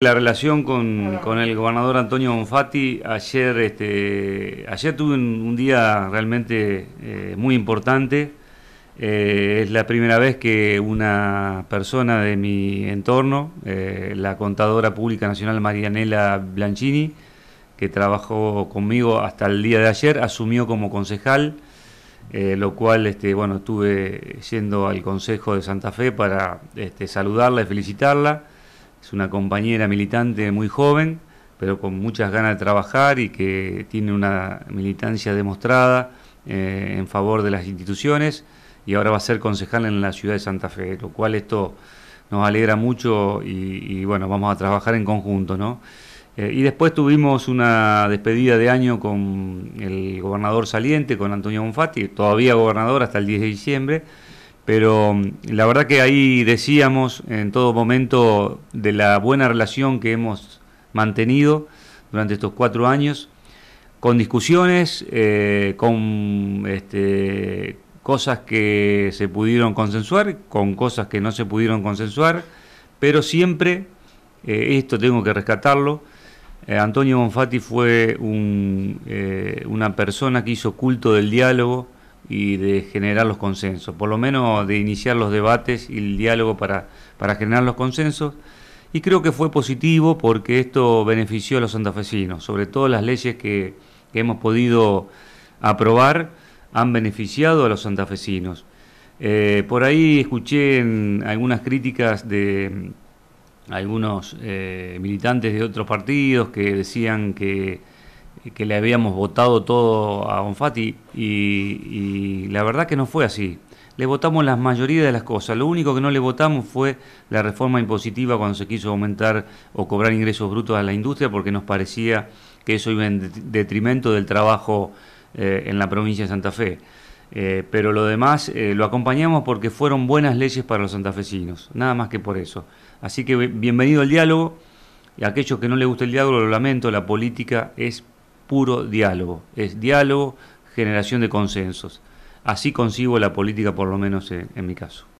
La relación con, el gobernador Antonio Bonfatti, ayer, este, ayer tuve un, día realmente eh, muy importante. Eh, es la primera vez que una persona de mi entorno, eh, la contadora pública nacional Marianela Blanchini, que trabajó conmigo hasta el día de ayer, asumió como concejal, lo cual este, bueno, estuve yendo al Consejo de Santa Fe para este, saludarla y felicitarla es una compañera militante muy joven, pero con muchas ganas de trabajar y que tiene una militancia demostrada eh, en favor de las instituciones y ahora va a ser concejal en la ciudad de Santa Fe, lo cual esto nos alegra mucho y, bueno, vamos a trabajar en conjunto, ¿no? Eh, y después tuvimos una despedida de año con el gobernador saliente, con Antonio Bonfatti, todavía gobernador hasta el 10 de diciembre, pero mm, la verdad que ahí decíamos en todo momento de la buena relación que hemos mantenido durante estos cuatro años, con discusiones, eh, con este, cosas que se pudieron consensuar, con cosas que no se pudieron consensuar, pero siempre, eh, esto tengo que rescatarlo, eh, Antonio Bonfatti fue una persona que hizo culto del diálogo, y de generar los consensos, por lo menos de iniciar los debates y el diálogo para, para generar los consensos. Y creo que fue positivo porque esto benefició a los santafesinos, sobre todo las leyes que, hemos podido aprobar han beneficiado a los santafesinos. Eh, por ahí escuché algunas críticas de algunos eh, militantes de otros partidos que decían que que le habíamos votado todo a Bonfatti y, y la verdad que no fue así. Le votamos la mayoría de las cosas. Lo único que no le votamos fue la reforma impositiva cuando se quiso aumentar o cobrar ingresos brutos a la industria porque nos parecía que eso iba en detrimento del trabajo eh, en la provincia de Santa Fe. Eh, pero lo demás eh, lo acompañamos porque fueron buenas leyes para los santafecinos. nada más que por eso. Así que bienvenido al diálogo. Y a aquellos que no les gusta el diálogo, lo lamento, la política es puro diálogo, es diálogo, generación de consensos. Así consigo la política, por lo menos en, en mi caso.